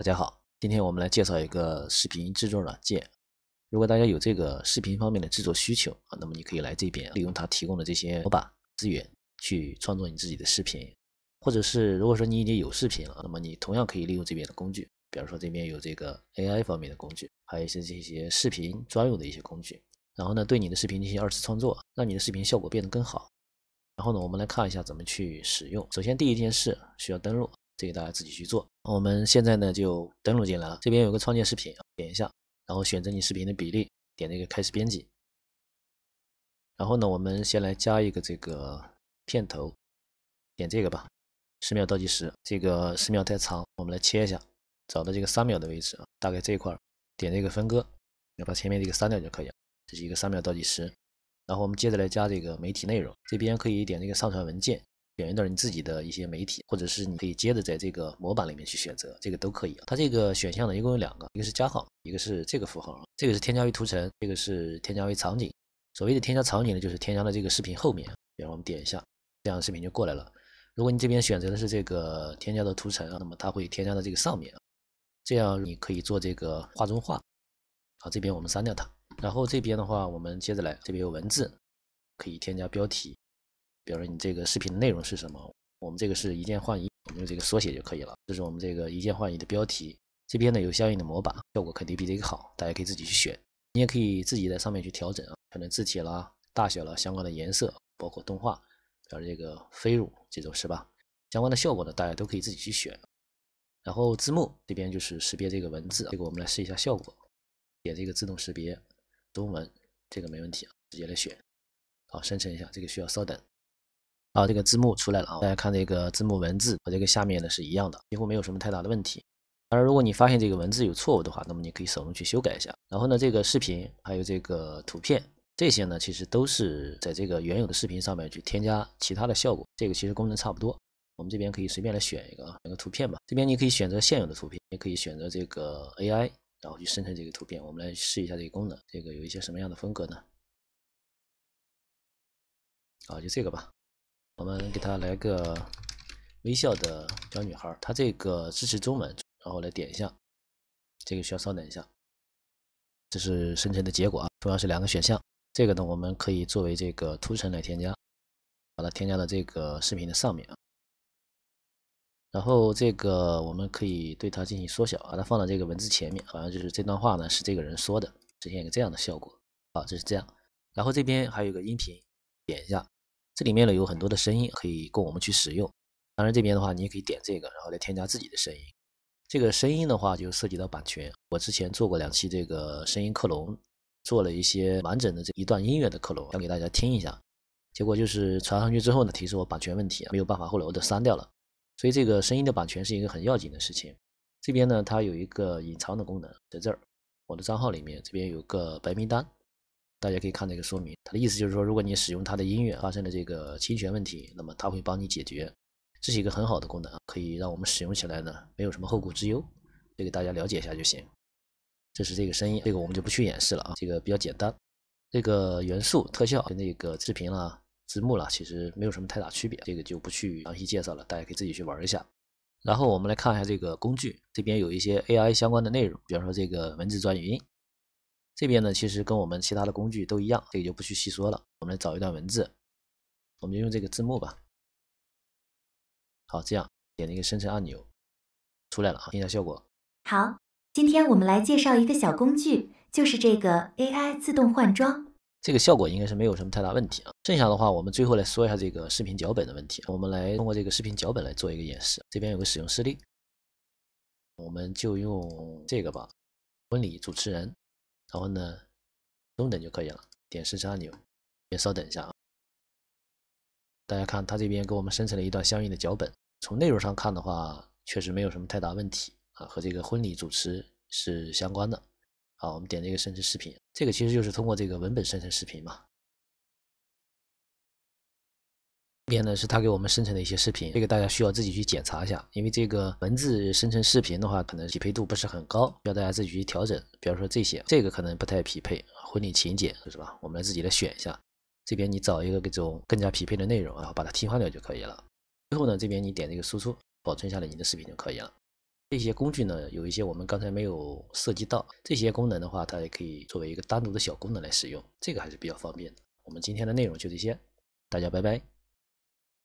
大家好，今天我们来介绍一个视频制作软件。如果大家有这个视频方面的制作需求啊，那么你可以来这边利用它提供的这些模板资源去创作你自己的视频。或者是如果说你已经有视频了，那么你同样可以利用这边的工具，比如说这边有这个 AI 方面的工具，还有一些这些视频专用的一些工具，然后呢对你的视频进行二次创作，让你的视频效果变得更好。然后呢，我们来看一下怎么去使用。首先第一件事需要登录。这个大家自己去做。我们现在呢就登录进来了，这边有个创建视频啊，点一下，然后选择你视频的比例，点那个开始编辑。然后呢，我们先来加一个这个片头，点这个吧，十秒倒计时，这个十秒太长，我们来切一下，找到这个三秒的位置啊，大概这一块，点这个分割，要把前面这个删掉就可以了，这是一个三秒倒计时。然后我们接着来加这个媒体内容，这边可以点这个上传文件。选一段你自己的一些媒体，或者是你可以接着在这个模板里面去选择，这个都可以它这个选项呢，一共有两个，一个是加号，一个是这个符号。这个是添加为图层，这个是添加为场景。所谓的添加场景呢，就是添加到这个视频后面。比如我们点一下，这样视频就过来了。如果你这边选择的是这个添加的图层啊，那么它会添加到这个上面，这样你可以做这个画中画好，这边我们删掉它，然后这边的话我们接着来，这边有文字，可以添加标题。比如说你这个视频的内容是什么？我们这个是一键换一，我们用这个缩写就可以了。这是我们这个一键换一的标题。这边呢有相应的模板，效果肯定比这个好，大家可以自己去选。你也可以自己在上面去调整啊，可能字体啦、大小啦、相关的颜色，包括动画，比如这个飞入这种是吧？相关的效果呢，大家都可以自己去选。然后字幕这边就是识别这个文字，这个我们来试一下效果。点这个自动识别中文，这个没问题啊，直接来选。好，生成一下，这个需要稍等。啊，这个字幕出来了啊！大家看这个字幕文字和这个下面呢是一样的，几乎没有什么太大的问题。当然，如果你发现这个文字有错误的话，那么你可以手动去修改一下。然后呢，这个视频还有这个图片，这些呢其实都是在这个原有的视频上面去添加其他的效果，这个其实功能差不多。我们这边可以随便来选一个啊，选个图片吧。这边你可以选择现有的图片，也可以选择这个 AI，然后去生成这个图片。我们来试一下这个功能，这个有一些什么样的风格呢？啊，就这个吧。我们给他来个微笑的小女孩，她这个支持中文，然后来点一下，这个需要稍等一下。这是生成的结果啊，同样是两个选项，这个呢我们可以作为这个图层来添加，把它添加到这个视频的上面啊。然后这个我们可以对它进行缩小，把它放到这个文字前面，好像就是这段话呢是这个人说的，实现一个这样的效果啊，就是这样。然后这边还有一个音频，点一下。这里面呢有很多的声音可以供我们去使用，当然这边的话你也可以点这个，然后再添加自己的声音。这个声音的话就涉及到版权，我之前做过两期这个声音克隆，做了一些完整的这一段音乐的克隆，想给大家听一下。结果就是传上去之后呢，提示我版权问题，没有办法，后来我就删掉了。所以这个声音的版权是一个很要紧的事情。这边呢它有一个隐藏的功能，在这儿，我的账号里面这边有个白名单。大家可以看这个说明，它的意思就是说，如果你使用它的音乐发生了这个侵权问题，那么它会帮你解决。这是一个很好的功能，可以让我们使用起来呢没有什么后顾之忧。这个大家了解一下就行。这是这个声音，这个我们就不去演示了啊，这个比较简单。这个元素、特效跟那个视频啦、字幕啦，其实没有什么太大区别，这个就不去详细介绍了，大家可以自己去玩一下。然后我们来看一下这个工具，这边有一些 AI 相关的内容，比方说这个文字转语音。这边呢，其实跟我们其他的工具都一样，这个就不去细说了。我们来找一段文字，我们就用这个字幕吧。好，这样点那个生成按钮，出来了啊，听一下效果。好，今天我们来介绍一个小工具，就是这个 AI 自动换装。这个效果应该是没有什么太大问题啊。剩下的话，我们最后来说一下这个视频脚本的问题。我们来通过这个视频脚本来做一个演示。这边有个使用示例，我们就用这个吧。婚礼主持人。然后呢，中等就可以了。点设置按钮，也稍等一下啊。大家看，它这边给我们生成了一段相应的脚本。从内容上看的话，确实没有什么太大问题啊，和这个婚礼主持是相关的。好，我们点这个生成视频，这个其实就是通过这个文本生成视频嘛。边呢是它给我们生成的一些视频，这个大家需要自己去检查一下，因为这个文字生成视频的话，可能匹配度不是很高，需要大家自己去调整。比如说这些，这个可能不太匹配婚礼情节，是吧？我们来自己来选一下。这边你找一个这种更加匹配的内容，然后把它替换掉就可以了。最后呢，这边你点这个输出，保存下来你的视频就可以了。这些工具呢，有一些我们刚才没有涉及到这些功能的话，它也可以作为一个单独的小功能来使用，这个还是比较方便的。我们今天的内容就这些，大家拜拜。